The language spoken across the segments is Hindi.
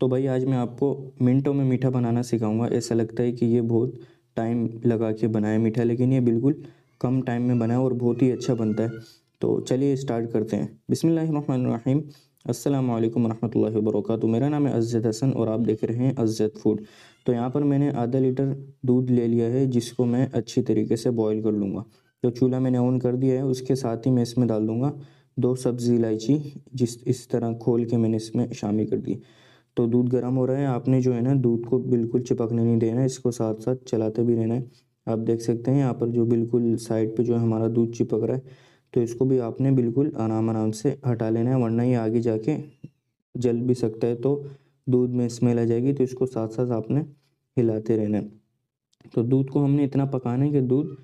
तो भाई आज मैं आपको मिनटों में मीठा बनाना सिखाऊंगा ऐसा लगता है कि ये बहुत टाइम लगा के बनाया मीठा लेकिन ये बिल्कुल कम टाइम में बनाया और बहुत ही अच्छा बनता है तो चलिए स्टार्ट करते हैं बिसमीम असलम वरहमल वर्क मेरा नाम है अज़द हसन और आप देख रहे हैं अज़द फूड तो यहाँ पर मैंने आधा लीटर दूध ले लिया है जिसको मैं अच्छी तरीके से बॉईल कर लूँगा तो चूल्हा मैंने ऑन कर दिया है उसके साथ ही मैं इसमें डाल दूँगा दो सब्ज़ी इलायची जिस इस तरह खोल के मैंने इसमें शामिल कर दी तो दूध गर्म हो रहा है आपने जो है ना दूध को बिल्कुल चिपकने नहीं देना है इसको साथ साथ चलाते भी रहना है आप देख सकते हैं यहाँ पर जो बिल्कुल साइड पे जो है हमारा दूध चिपक रहा है तो इसको भी आपने बिल्कुल आराम आराम से हटा लेना है वरना ये आगे जाके जल भी सकता है तो दूध में स्मेल आ जाएगी तो इसको साथ साथ आपने हिलाते रहना है तो दूध को हमने इतना पकाना है कि दूध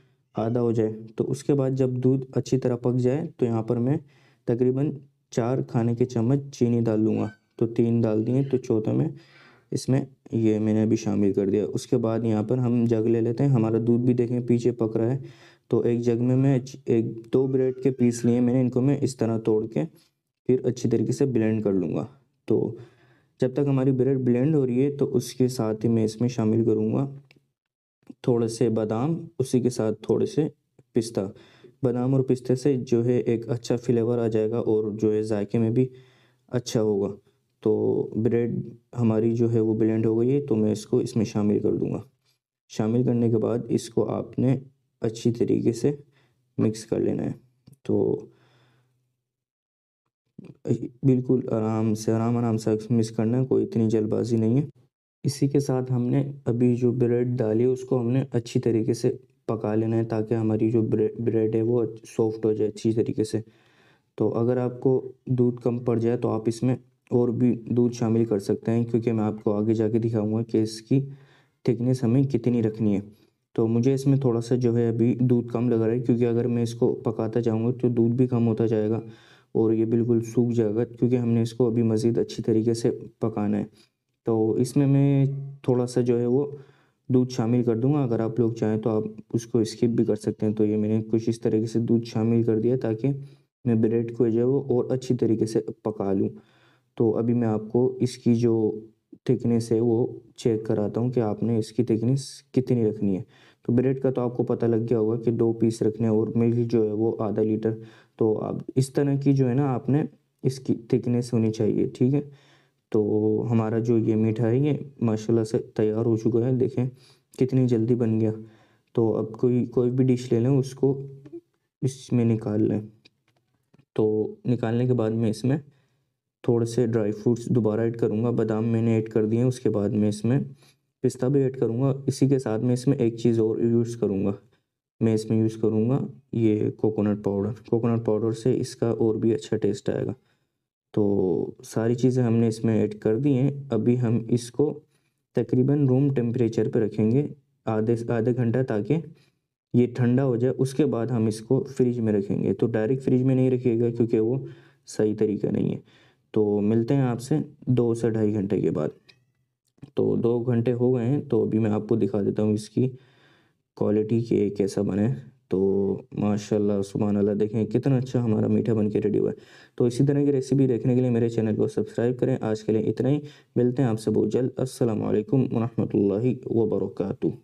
आधा हो जाए तो उसके बाद जब दूध अच्छी तरह पक जाए तो यहाँ पर मैं तकरीबन चार खाने के चम्मच चीनी डाल दूँगा तो तीन डाल दिए तो चौथा में इसमें ये मैंने अभी शामिल कर दिया उसके बाद यहाँ पर हम जग ले लेते हैं हमारा दूध भी देखें पीछे पक रहा है तो एक जग में मैं एक दो ब्रेड के पीस लिए मैंने इनको मैं इस तरह तोड़ के फिर अच्छी तरीके से ब्लेंड कर लूँगा तो जब तक हमारी ब्रेड ब्लेंड हो रही है तो उसके साथ ही मैं इसमें शामिल करूँगा थोड़े से बादाम उसी के साथ थोड़े से पिस्ता बादाम और पिस्ते से जो है एक अच्छा फ्लेवर आ जाएगा और जो है जायके में भी अच्छा होगा तो ब्रेड हमारी जो है वो ब्लेंड हो गई है तो मैं इसको इसमें शामिल कर दूँगा शामिल करने के बाद इसको आपने अच्छी तरीके से मिक्स कर लेना है तो बिल्कुल आराम से आराम आराम से मिक्स करना है कोई इतनी जल्दबाजी नहीं है इसी के साथ हमने अभी जो ब्रेड डाली उसको हमने अच्छी तरीके से पका लेना है ताकि हमारी जो ब्रेड ब्रेड है वो सॉफ्ट हो जाए अच्छी तरीके से तो अगर आपको दूध कम पड़ जाए तो आप इसमें और भी दूध शामिल कर सकते हैं क्योंकि मैं आपको आगे जाके दिखाऊंगा कि इसकी थिकनेस हमें कितनी रखनी है तो मुझे इसमें थोड़ा सा जो है अभी दूध कम लगा रहा है क्योंकि अगर मैं इसको पकाता जाऊँगा तो दूध भी कम होता जाएगा और ये बिल्कुल सूख जाएगा क्योंकि हमने इसको अभी मज़ीद अच्छी तरीके से पकाना है तो इसमें मैं थोड़ा सा जो है वो दूध शामिल कर दूंगा अगर आप लोग चाहें तो आप उसको स्किप भी कर सकते हैं तो ये मैंने कुछ इस तरीके से दूध शामिल कर दिया ताकि मैं ब्रेड को जो है वो और अच्छी तरीके से पका लूँ तो अभी मैं आपको इसकी जो थिकनेस है वो चेक कराता हूँ कि आपने इसकी थिकनेस कितनी रखनी है तो ब्रेड का तो आपको पता लग गया होगा कि दो पीस रखने और मिल्क जो है वो आधा लीटर तो आप इस तरह की जो है ना आपने इसकी थिकनेस होनी चाहिए ठीक है तो हमारा जो ये मीठा है ये माशाल्लाह से तैयार हो चुका है देखें कितनी जल्दी बन गया तो अब कोई कोई भी डिश ले लें उसको इसमें निकाल लें तो निकालने के बाद में इसमें थोड़े से ड्राई फ्रूट्स दोबारा ऐड करूँगा बादाम मैंने ऐड कर दिए उसके बाद में इसमें पिस्ता भी ऐड करूँगा इसी के साथ में इसमें एक चीज़ और यूज़ करूँगा मैं इसमें यूज़ करूँगा ये कोकोनट पाउडर कोकोनट पाउडर से इसका और भी अच्छा टेस्ट आएगा तो सारी चीज़ें हमने इसमें ऐड कर दी हैं अभी हम इसको तकरीबन रूम टेम्परेचर पर रखेंगे आधे आधे घंटा ताकि ये ठंडा हो जाए उसके बाद हम इसको फ्रिज में रखेंगे तो डायरेक्ट फ्रिज में नहीं रखिएगा क्योंकि वो सही तरीका नहीं है तो मिलते हैं आपसे दो से ढाई घंटे के बाद तो दो घंटे हो गए हैं तो अभी मैं आपको दिखा देता हूँ इसकी क्वालिटी के कैसा बने तो माशाल्लाह सुबह अल्लाह देखें कितना अच्छा हमारा मीठा बन के रेडी हुआ है तो इसी तरह की रेसिपी देखने के लिए मेरे चैनल को सब्सक्राइब करें आज के लिए इतना ही मिलते हैं आपसे बहुत जल्द असल वरहमल वर्का